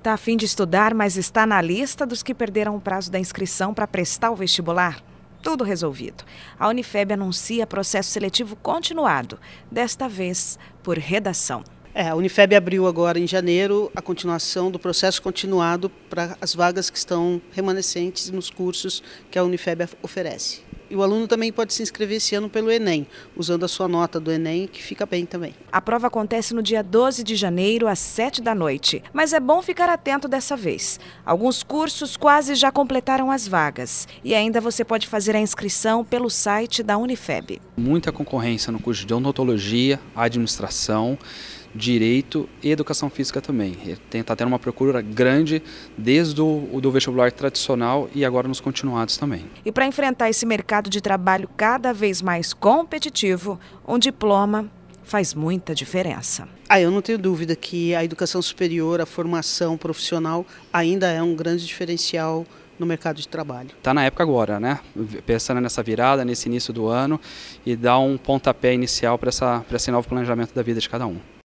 Está afim de estudar, mas está na lista dos que perderam o prazo da inscrição para prestar o vestibular? Tudo resolvido. A Unifeb anuncia processo seletivo continuado, desta vez por redação. É, a Unifeb abriu agora em janeiro a continuação do processo continuado para as vagas que estão remanescentes nos cursos que a Unifeb oferece. E o aluno também pode se inscrever esse ano pelo Enem, usando a sua nota do Enem, que fica bem também. A prova acontece no dia 12 de janeiro, às 7 da noite. Mas é bom ficar atento dessa vez. Alguns cursos quase já completaram as vagas. E ainda você pode fazer a inscrição pelo site da Unifeb. Muita concorrência no curso de odontologia, administração direito e educação física também. Está tendo uma procura grande desde o do vestibular tradicional e agora nos continuados também. E para enfrentar esse mercado de trabalho cada vez mais competitivo, um diploma faz muita diferença. Ah, eu não tenho dúvida que a educação superior, a formação profissional ainda é um grande diferencial no mercado de trabalho. Está na época agora, né? Pensando nessa virada, nesse início do ano e dar um pontapé inicial para esse novo planejamento da vida de cada um.